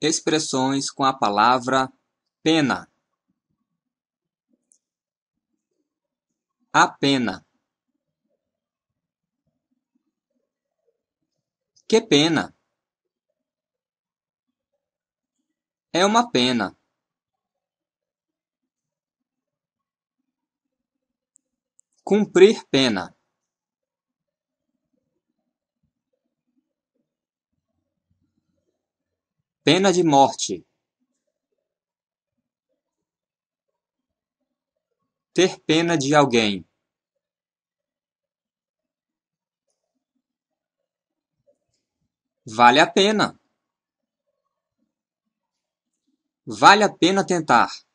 expressões com a palavra pena. A pena. Que pena! É uma pena. Cumprir pena. pena de morte ter pena de alguém vale a pena vale a pena tentar